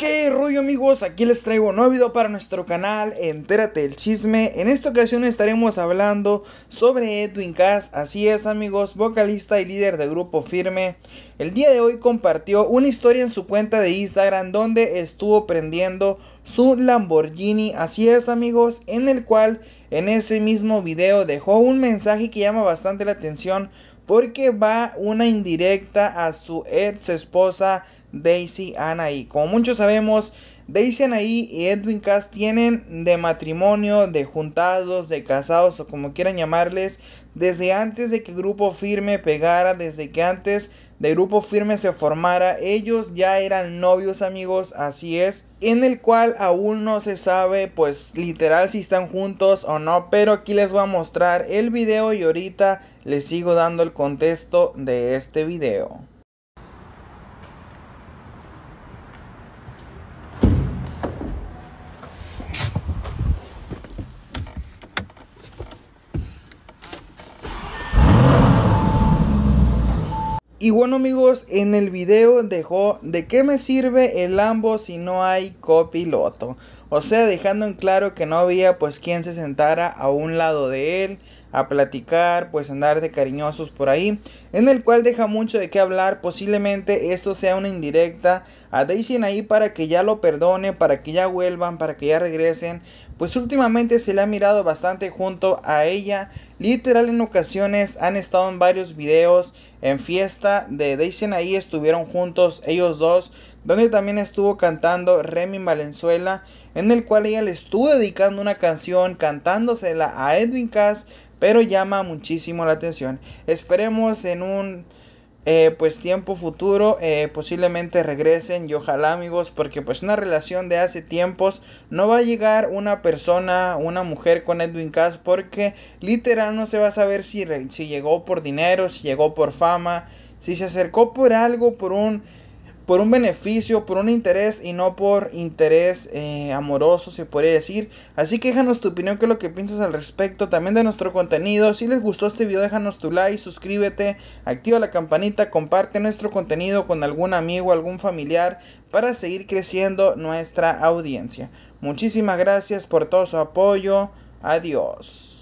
¿Qué rollo amigos? Aquí les traigo un nuevo video para nuestro canal, entérate el chisme. En esta ocasión estaremos hablando sobre Edwin Cass, así es amigos, vocalista y líder de grupo firme. El día de hoy compartió una historia en su cuenta de Instagram donde estuvo prendiendo su Lamborghini, así es amigos, en el cual en ese mismo video dejó un mensaje que llama bastante la atención porque va una indirecta a su ex esposa Daisy y Como muchos sabemos, Daisy Anaí y Edwin Cass tienen de matrimonio, de juntados, de casados o como quieran llamarles, desde antes de que Grupo Firme pegara, desde que antes de Grupo Firme se formara, ellos ya eran novios amigos, así es, en el cual aún no se sabe pues literal si están juntos o no, pero aquí les voy a mostrar el video y ahorita les sigo dando el contexto de este video. Y bueno amigos, en el video dejó de qué me sirve el Lambo si no hay copiloto. O sea, dejando en claro que no había pues quien se sentara a un lado de él a platicar, pues andar de cariñosos por ahí, en el cual deja mucho de qué hablar, posiblemente esto sea una indirecta a Daisy ahí para que ya lo perdone, para que ya vuelvan, para que ya regresen, pues últimamente se le ha mirado bastante junto a ella, literal en ocasiones han estado en varios videos en fiesta de Dicen ahí estuvieron juntos ellos dos, donde también estuvo cantando Remy Valenzuela, en el cual ella le estuvo dedicando una canción cantándosela a Edwin Cass, pero llama muchísimo la atención. Esperemos en un eh, pues tiempo futuro eh, posiblemente regresen y ojalá amigos porque pues una relación de hace tiempos no va a llegar una persona una mujer con Edwin Cass porque literal no se va a saber si, si llegó por dinero si llegó por fama si se acercó por algo por un por un beneficio, por un interés y no por interés eh, amoroso, se podría decir. Así que déjanos tu opinión, qué es lo que piensas al respecto, también de nuestro contenido. Si les gustó este video, déjanos tu like, suscríbete, activa la campanita, comparte nuestro contenido con algún amigo, algún familiar, para seguir creciendo nuestra audiencia. Muchísimas gracias por todo su apoyo. Adiós.